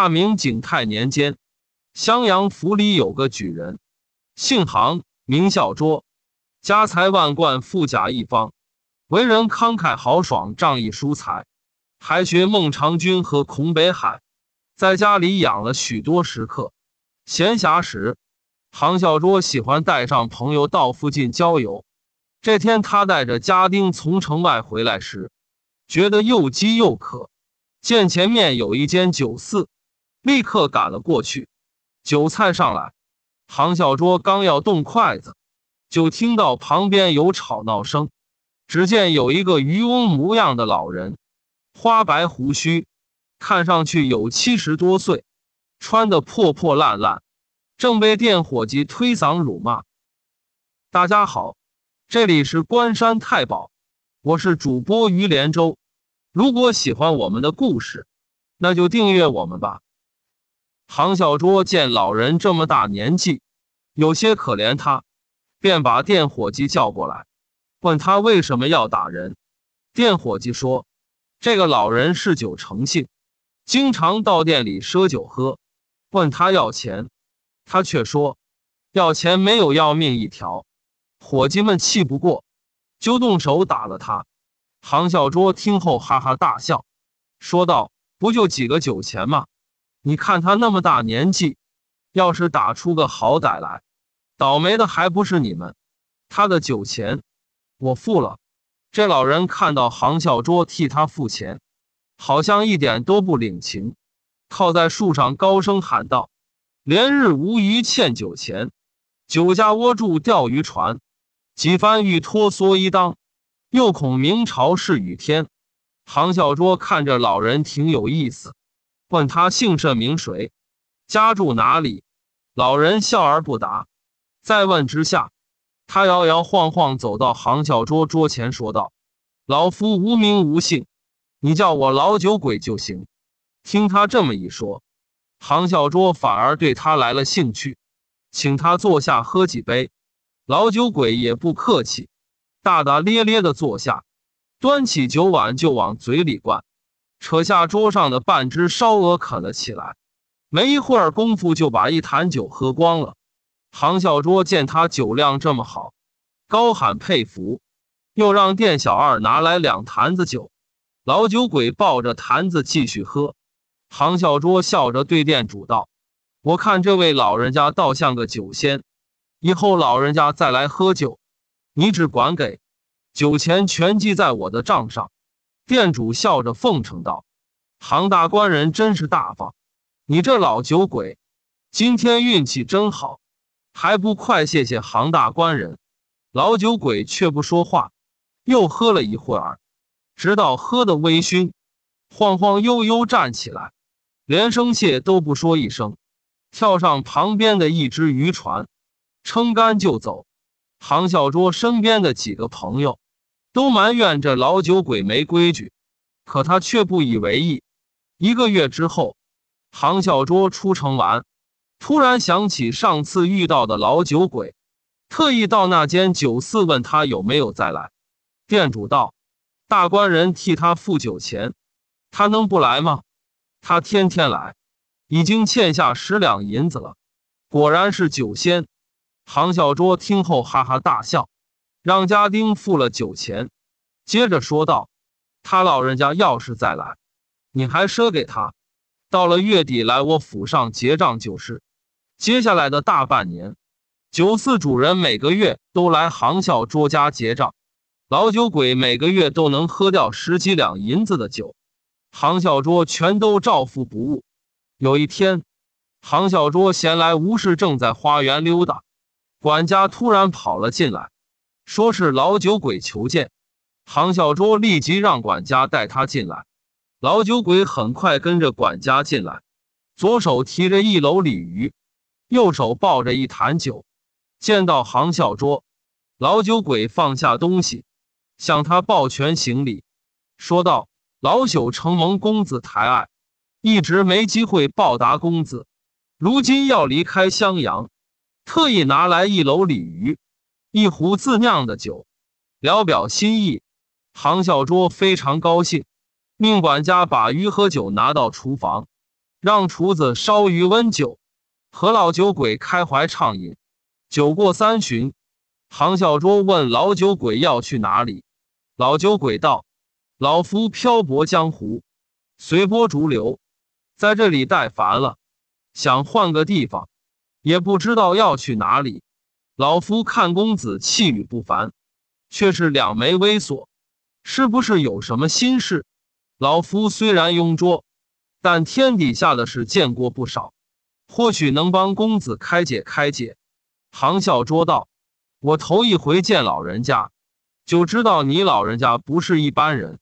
大明景泰年间，襄阳府里有个举人，姓唐，名孝卓，家财万贯，富甲一方，为人慷慨豪爽，仗义疏财，还学孟尝君和孔北海，在家里养了许多食客。闲暇时，唐孝卓喜欢带上朋友到附近郊游。这天，他带着家丁从城外回来时，觉得又饥又渴，见前面有一间酒肆。立刻赶了过去，酒菜上来，唐小卓刚要动筷子，就听到旁边有吵闹声。只见有一个渔翁模样的老人，花白胡须，看上去有七十多岁，穿得破破烂烂，正被店伙计推搡辱骂。大家好，这里是关山太保，我是主播于连州。如果喜欢我们的故事，那就订阅我们吧。唐小卓见老人这么大年纪，有些可怜他，便把店伙计叫过来，问他为什么要打人。店伙计说：“这个老人嗜酒成性，经常到店里赊酒喝，问他要钱，他却说要钱没有，要命一条。”伙计们气不过，就动手打了他。唐小卓听后哈哈大笑，说道：“不就几个酒钱吗？”你看他那么大年纪，要是打出个好歹来，倒霉的还不是你们。他的酒钱我付了。这老人看到杭孝卓替他付钱，好像一点都不领情，靠在树上高声喊道：“连日无鱼欠酒钱，酒家窝住钓鱼船，几番欲脱蓑衣当，又恐明朝是雨天。”杭孝卓看着老人挺有意思。问他姓甚名谁，家住哪里？老人笑而不答。再问之下，他摇摇晃晃走到杭孝桌桌前，说道：“老夫无名无姓，你叫我老酒鬼就行。”听他这么一说，杭孝桌反而对他来了兴趣，请他坐下喝几杯。老酒鬼也不客气，大大咧咧的坐下，端起酒碗就往嘴里灌。扯下桌上的半只烧鹅啃了起来，没一会儿功夫就把一坛酒喝光了。唐笑卓见他酒量这么好，高喊佩服，又让店小二拿来两坛子酒。老酒鬼抱着坛子继续喝。唐笑卓笑着对店主道：“我看这位老人家倒像个酒仙，以后老人家再来喝酒，你只管给酒钱，全记在我的账上。”店主笑着奉承道：“杭大官人真是大方，你这老酒鬼，今天运气真好，还不快谢谢杭大官人！”老酒鬼却不说话，又喝了一会儿，直到喝得微醺，晃晃悠悠站起来，连声谢都不说一声，跳上旁边的一只渔船，撑竿就走。唐小卓身边的几个朋友。都埋怨这老酒鬼没规矩，可他却不以为意。一个月之后，唐小卓出城玩，突然想起上次遇到的老酒鬼，特意到那间酒肆问他有没有再来。店主道：“大官人替他付酒钱，他能不来吗？他天天来，已经欠下十两银子了。”果然是酒仙。唐小卓听后哈哈大笑。让家丁付了酒钱，接着说道：“他老人家要是再来，你还赊给他。到了月底来我府上结账就是。”接下来的大半年，酒肆主人每个月都来杭孝桌家结账，老酒鬼每个月都能喝掉十几两银子的酒，杭孝桌全都照付不误。有一天，杭孝桌闲来无事，正在花园溜达，管家突然跑了进来。说是老酒鬼求见，杭孝卓立即让管家带他进来。老酒鬼很快跟着管家进来，左手提着一篓鲤鱼，右手抱着一坛酒。见到杭孝卓，老酒鬼放下东西，向他抱拳行礼，说道：“老朽承蒙公子抬爱，一直没机会报答公子。如今要离开襄阳，特意拿来一篓鲤鱼。”一壶自酿的酒，聊表心意。唐小卓非常高兴，命管家把鱼和酒拿到厨房，让厨子烧鱼温酒，和老酒鬼开怀畅饮。酒过三巡，唐小卓问老酒鬼要去哪里。老酒鬼道：“老夫漂泊江湖，随波逐流，在这里待烦了，想换个地方，也不知道要去哪里。”老夫看公子气宇不凡，却是两眉微锁，是不是有什么心事？老夫虽然庸拙，但天底下的事见过不少，或许能帮公子开解开解。唐笑捉道：“我头一回见老人家，就知道你老人家不是一般人，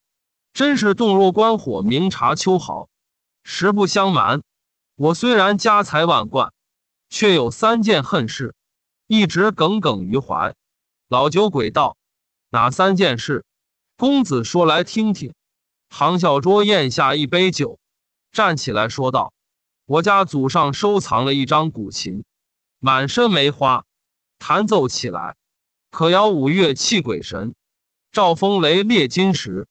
真是洞若观火，明察秋毫。实不相瞒，我虽然家财万贯，却有三件恨事。”一直耿耿于怀，老酒鬼道：“哪三件事？”公子说来听听。唐小卓咽下一杯酒，站起来说道：“我家祖上收藏了一张古琴，满身梅花，弹奏起来可摇五岳泣鬼神，赵风雷裂金石。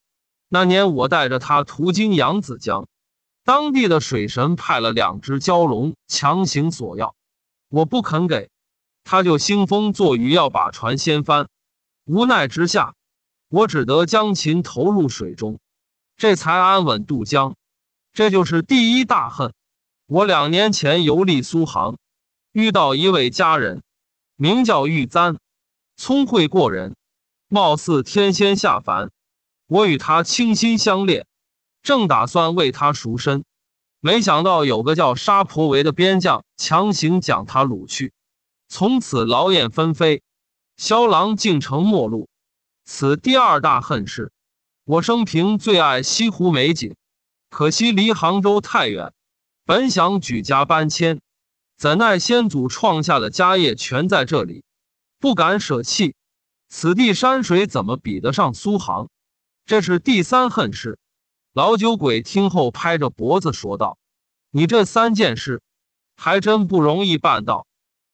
那年我带着他途经扬子江，当地的水神派了两只蛟龙强行索要，我不肯给。”他就兴风作雨，要把船掀翻。无奈之下，我只得将琴投入水中，这才安稳渡江。这就是第一大恨。我两年前游历苏杭，遇到一位佳人，名叫玉簪，聪慧过人，貌似天仙下凡。我与她倾心相恋，正打算为她赎身，没想到有个叫沙婆维的边将强行将她掳去。从此劳燕分飞，萧郎竟成陌路，此第二大恨事。我生平最爱西湖美景，可惜离杭州太远，本想举家搬迁，怎奈先祖创下的家业全在这里，不敢舍弃。此地山水怎么比得上苏杭？这是第三恨事。老酒鬼听后拍着脖子说道：“你这三件事，还真不容易办到。”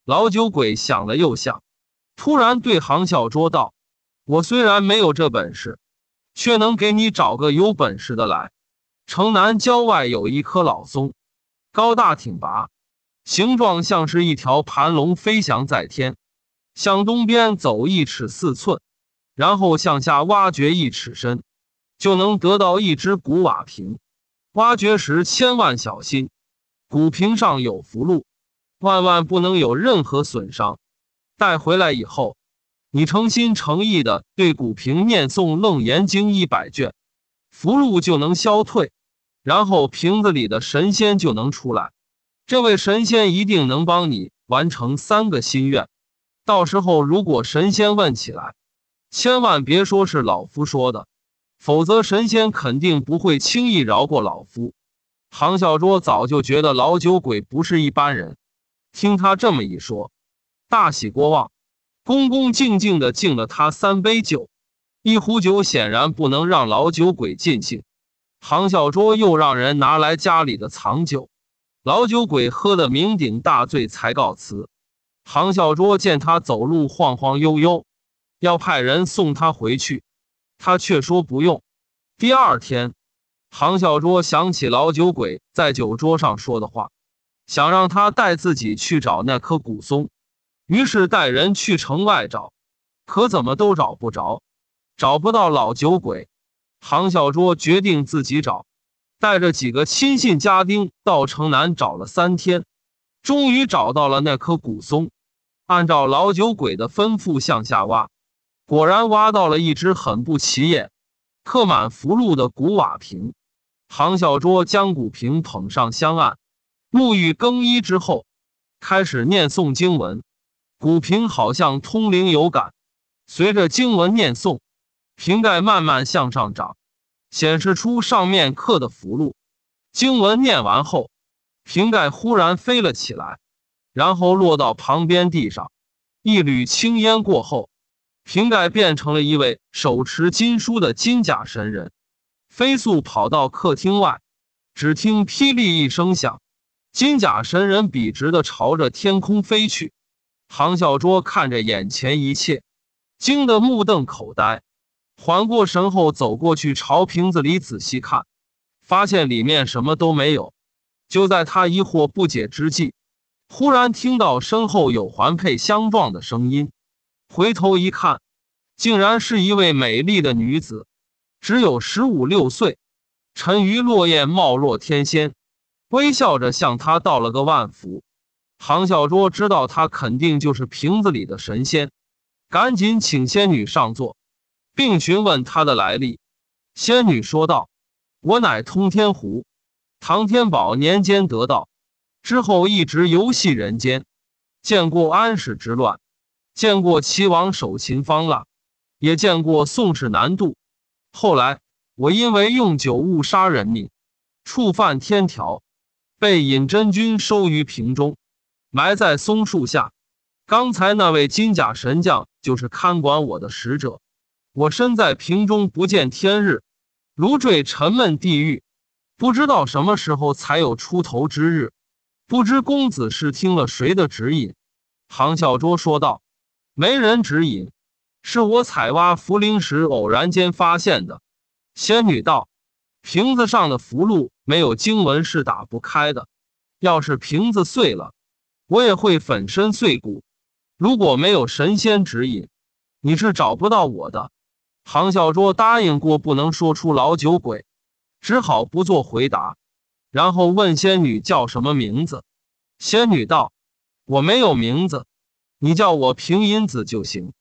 老酒鬼想了又想，突然对杭小卓道：“我虽然没有这本事，却能给你找个有本事的来。城南郊外有一棵老松，高大挺拔，形状像是一条盘龙飞翔在天。向东边走一尺四寸，然后向下挖掘一尺深，就能得到一只古瓦瓶。挖掘时千万小心，古瓶上有符箓。”万万不能有任何损伤，带回来以后，你诚心诚意的对古瓶念诵《楞严经》一百卷，福禄就能消退，然后瓶子里的神仙就能出来。这位神仙一定能帮你完成三个心愿。到时候如果神仙问起来，千万别说是老夫说的，否则神仙肯定不会轻易饶过老夫。唐小卓早就觉得老酒鬼不是一般人。听他这么一说，大喜过望，恭恭敬敬的敬了他三杯酒。一壶酒显然不能让老酒鬼尽兴，唐小卓又让人拿来家里的藏酒，老酒鬼喝得酩酊大醉才告辞。唐小卓见他走路晃晃悠悠，要派人送他回去，他却说不用。第二天，唐小卓想起老酒鬼在酒桌上说的话。想让他带自己去找那棵古松，于是带人去城外找，可怎么都找不着，找不到老酒鬼，唐小卓决定自己找，带着几个亲信家丁到城南找了三天，终于找到了那棵古松，按照老酒鬼的吩咐向下挖，果然挖到了一只很不起眼、刻满符箓的古瓦瓶，唐小卓将古瓶捧上香案。沐浴更衣之后，开始念诵经文。古瓶好像通灵有感，随着经文念诵，瓶盖慢慢向上长，显示出上面刻的符箓。经文念完后，瓶盖忽然飞了起来，然后落到旁边地上。一缕青烟过后，瓶盖变成了一位手持金书的金甲神人，飞速跑到客厅外。只听霹雳一声响。金甲神人笔直的朝着天空飞去，唐笑卓看着眼前一切，惊得目瞪口呆。缓过神后，走过去朝瓶子里仔细看，发现里面什么都没有。就在他疑惑不解之际，忽然听到身后有环佩相撞的声音，回头一看，竟然是一位美丽的女子，只有十五六岁，沉鱼落雁，貌若天仙。微笑着向他道了个万福，唐小卓知道他肯定就是瓶子里的神仙，赶紧请仙女上座，并询问他的来历。仙女说道：“我乃通天狐，唐天宝年间得道，之后一直游戏人间，见过安史之乱，见过齐王守秦方腊，也见过宋史南渡。后来我因为用酒误杀人命，触犯天条。”被尹真君收于瓶中，埋在松树下。刚才那位金甲神将就是看管我的使者。我身在瓶中不见天日，如坠沉闷地狱，不知道什么时候才有出头之日。不知公子是听了谁的指引？唐孝卓说道：“没人指引，是我采挖茯苓时偶然间发现的。”仙女道：“瓶子上的符箓。”没有经文是打不开的。要是瓶子碎了，我也会粉身碎骨。如果没有神仙指引，你是找不到我的。杭孝卓答应过不能说出老酒鬼，只好不做回答，然后问仙女叫什么名字。仙女道：“我没有名字，你叫我瓶影子就行。”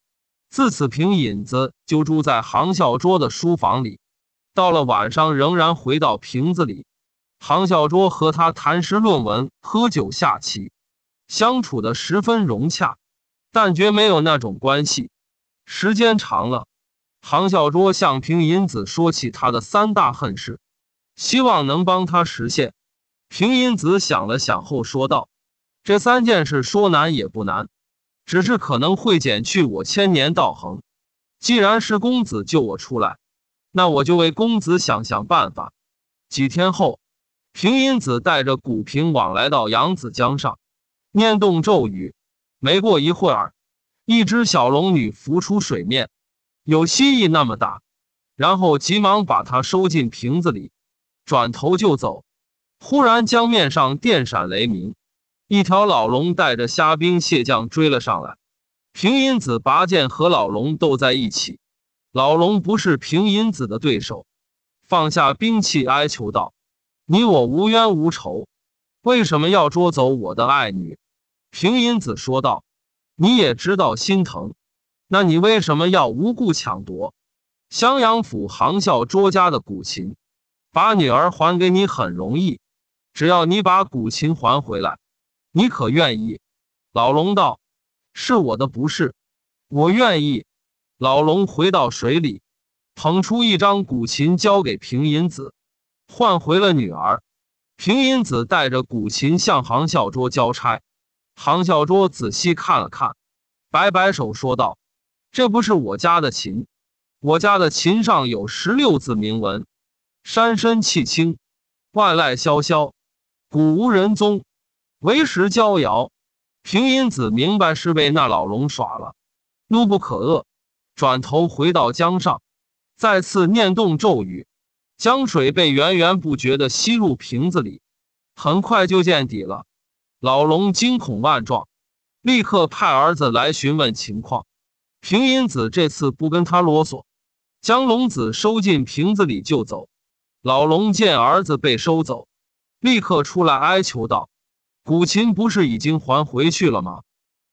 自此，瓶影子就住在杭孝卓的书房里。到了晚上，仍然回到瓶子里。唐小卓和他谈诗论文，喝酒下棋，相处的十分融洽，但绝没有那种关系。时间长了，唐小卓向平银子说起他的三大恨事，希望能帮他实现。平银子想了想后说道：“这三件事说难也不难，只是可能会减去我千年道行。既然是公子救我出来，那我就为公子想想办法。”几天后。平阴子带着古平往来到扬子江上，念动咒语，没过一会儿，一只小龙女浮出水面，有蜥蜴那么大，然后急忙把它收进瓶子里，转头就走。忽然江面上电闪雷鸣，一条老龙带着虾兵蟹将追了上来，平阴子拔剑和老龙斗在一起，老龙不是平阴子的对手，放下兵器哀求道。你我无冤无仇，为什么要捉走我的爱女？平阴子说道：“你也知道心疼，那你为什么要无故抢夺襄阳府行孝捉家的古琴？把女儿还给你很容易，只要你把古琴还回来，你可愿意？”老龙道：“是我的不是，我愿意。”老龙回到水里，捧出一张古琴交给平阴子。换回了女儿，平阴子带着古琴向杭孝卓交差。杭孝卓仔细看了看，摆摆手说道：“这不是我家的琴，我家的琴上有十六字铭文：‘山深气清，万籁萧萧，古无人踪，为时逍遥。’”平阴子明白是被那老龙耍了，怒不可遏，转头回到江上，再次念动咒语。江水被源源不绝地吸入瓶子里，很快就见底了。老龙惊恐万状，立刻派儿子来询问情况。平阴子这次不跟他啰嗦，将龙子收进瓶子里就走。老龙见儿子被收走，立刻出来哀求道：“古琴不是已经还回去了吗？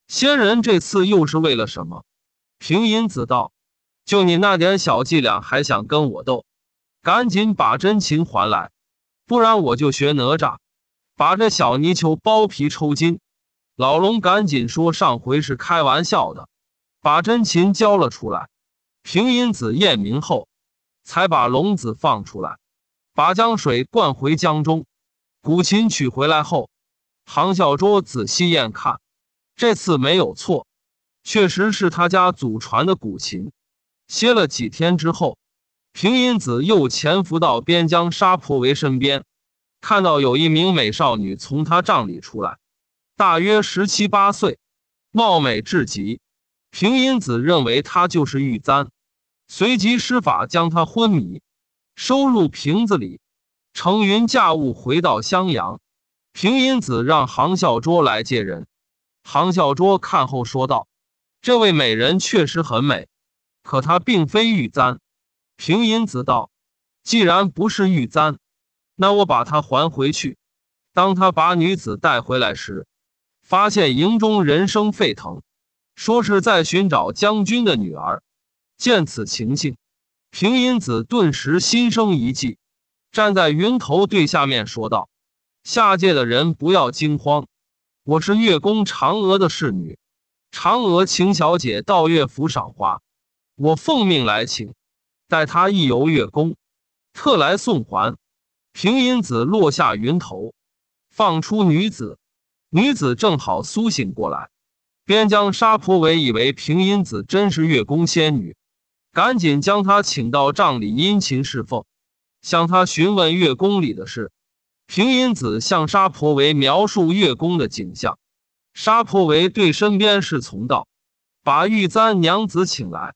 仙人这次又是为了什么？”平阴子道：“就你那点小伎俩，还想跟我斗？”赶紧把真琴还来，不然我就学哪吒，把这小泥鳅剥皮抽筋。老龙赶紧说：“上回是开玩笑的。”把真琴交了出来，平阴子验明后，才把龙子放出来，把江水灌回江中。古琴取回来后，杭小舟仔细验看，这次没有错，确实是他家祖传的古琴。歇了几天之后。平阴子又潜伏到边疆沙婆为身边，看到有一名美少女从他帐里出来，大约十七八岁，貌美至极。平阴子认为她就是玉簪，随即施法将她昏迷，收入瓶子里，乘云驾雾回到襄阳。平阴子让杭孝卓来接人，杭孝卓看后说道：“这位美人确实很美，可她并非玉簪。”平阴子道：“既然不是玉簪，那我把它还回去。”当他把女子带回来时，发现营中人声沸腾，说是在寻找将军的女儿。见此情形，平阴子顿时心生一计，站在云头对下面说道：“下界的人不要惊慌，我是月宫嫦娥的侍女，嫦娥请小姐到月府赏花，我奉命来请。”待他一游月宫，特来送还。平阴子落下云头，放出女子。女子正好苏醒过来，便将沙婆为以为平阴子真是月宫仙女，赶紧将她请到帐里殷勤侍奉，向她询问月宫里的事。平阴子向沙婆为描述月宫的景象。沙婆为对身边侍从道：“把玉簪娘子请来。”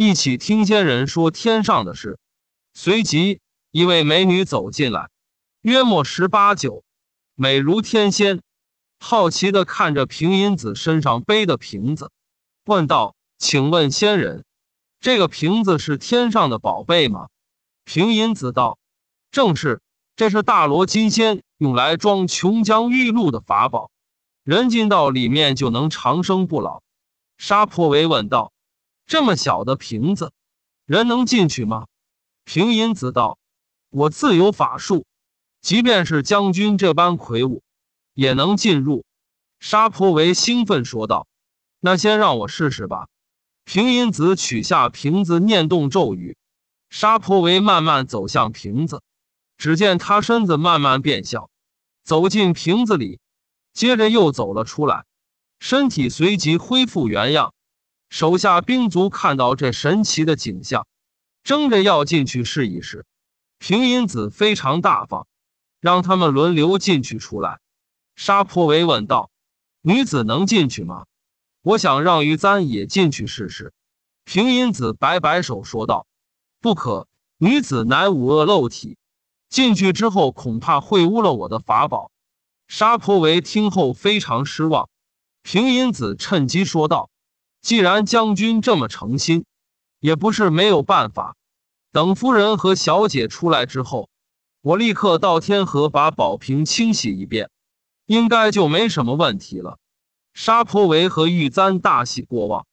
一起听仙人说天上的事，随即一位美女走进来，约莫十八九，美如天仙，好奇地看着平阴子身上背的瓶子，问道：“请问仙人，这个瓶子是天上的宝贝吗？”平阴子道：“正是，这是大罗金仙用来装琼浆玉露的法宝，人进到里面就能长生不老。”沙婆维问道。这么小的瓶子，人能进去吗？平音子道：“我自有法术，即便是将军这般魁梧，也能进入。”沙坡维兴奋说道：“那先让我试试吧。”平音子取下瓶子，念动咒语，沙坡维慢慢走向瓶子，只见他身子慢慢变小，走进瓶子里，接着又走了出来，身体随即恢复原样。手下兵卒看到这神奇的景象，争着要进去试一试。平阴子非常大方，让他们轮流进去出来。沙婆维问道：“女子能进去吗？”“我想让于簪也进去试试。”平阴子摆摆手说道：“不可，女子乃五恶漏体，进去之后恐怕会污了我的法宝。”沙婆维听后非常失望。平阴子趁机说道。既然将军这么诚心，也不是没有办法。等夫人和小姐出来之后，我立刻到天河把宝瓶清洗一遍，应该就没什么问题了。沙坡维和玉簪大喜过望，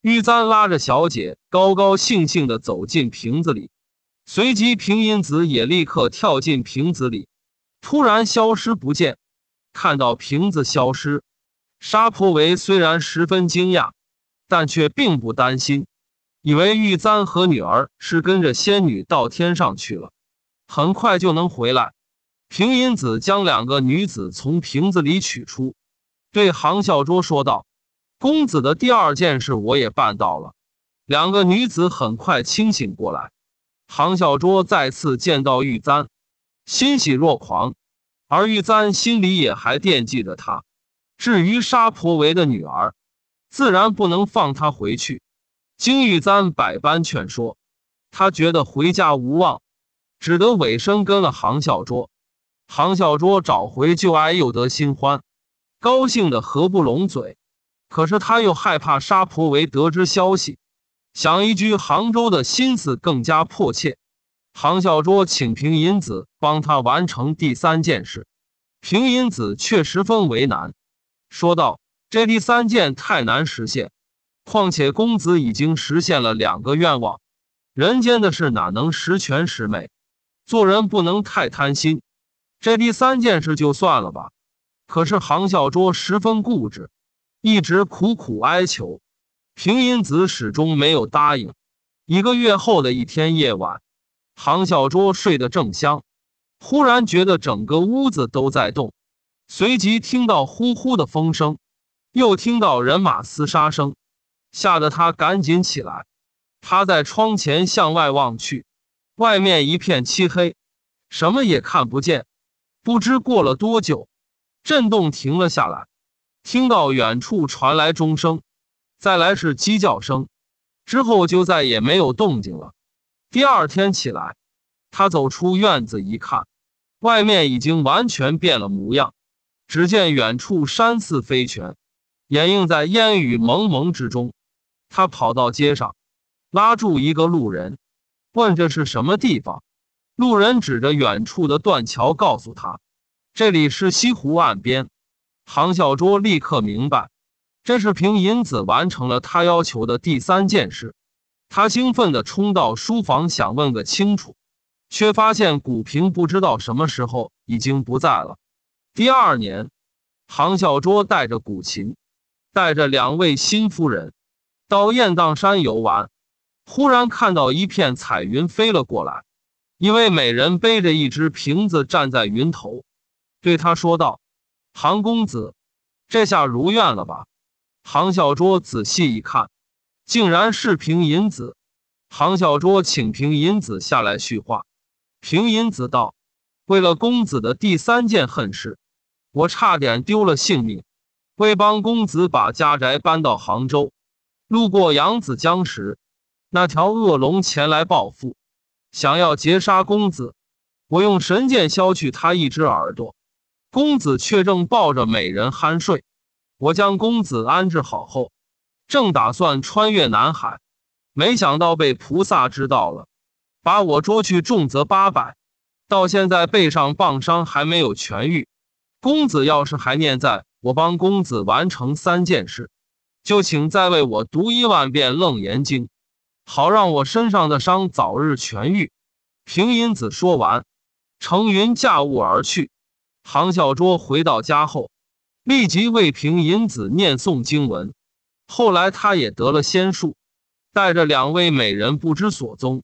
玉簪拉着小姐高高兴兴的走进瓶子里，随即平音子也立刻跳进瓶子里，突然消失不见。看到瓶子消失，沙坡维虽然十分惊讶。但却并不担心，以为玉簪和女儿是跟着仙女到天上去了，很快就能回来。平阴子将两个女子从瓶子里取出，对杭孝卓说道：“公子的第二件事我也办到了。”两个女子很快清醒过来。杭孝卓再次见到玉簪，欣喜若狂，而玉簪心里也还惦记着他。至于沙婆维的女儿。自然不能放他回去，金玉簪百般劝说，他觉得回家无望，只得委身跟了杭孝卓。杭孝卓找回旧爱，又得新欢，高兴的合不拢嘴。可是他又害怕沙普为得知消息，想移居杭州的心思更加迫切。杭孝卓请平银子帮他完成第三件事，平银子却十分为难，说道。这第三件太难实现，况且公子已经实现了两个愿望，人间的事哪能十全十美？做人不能太贪心，这第三件事就算了吧。可是杭孝卓十分固执，一直苦苦哀求，平阴子始终没有答应。一个月后的一天夜晚，杭孝卓睡得正香，忽然觉得整个屋子都在动，随即听到呼呼的风声。又听到人马厮杀声，吓得他赶紧起来，趴在窗前向外望去，外面一片漆黑，什么也看不见。不知过了多久，震动停了下来，听到远处传来钟声，再来是鸡叫声，之后就再也没有动静了。第二天起来，他走出院子一看，外面已经完全变了模样，只见远处山似飞泉。掩映在烟雨蒙蒙之中，他跑到街上，拉住一个路人，问这是什么地方。路人指着远处的断桥，告诉他，这里是西湖岸边。唐小卓立刻明白，这是凭银子完成了他要求的第三件事。他兴奋地冲到书房，想问个清楚，却发现古平不知道什么时候已经不在了。第二年，唐孝卓带着古琴。带着两位新夫人，到雁荡山游玩，忽然看到一片彩云飞了过来。一位美人背着一只瓶子站在云头，对他说道：“唐公子，这下如愿了吧？”唐小卓仔细一看，竟然是平银子。唐小卓请平银子下来叙话。平银子道：“为了公子的第三件恨事，我差点丢了性命。”为帮公子把家宅搬到杭州，路过扬子江时，那条恶龙前来报复，想要劫杀公子。我用神剑削去他一只耳朵，公子却正抱着美人酣睡。我将公子安置好后，正打算穿越南海，没想到被菩萨知道了，把我捉去重责八百，到现在背上棒伤还没有痊愈。公子要是还念在。我帮公子完成三件事，就请再为我读一万遍《楞严经》，好让我身上的伤早日痊愈。平银子说完，乘云驾雾而去。唐孝卓回到家后，立即为平银子念诵经文。后来他也得了仙术，带着两位美人不知所踪，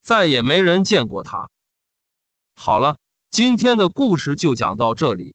再也没人见过他。好了，今天的故事就讲到这里。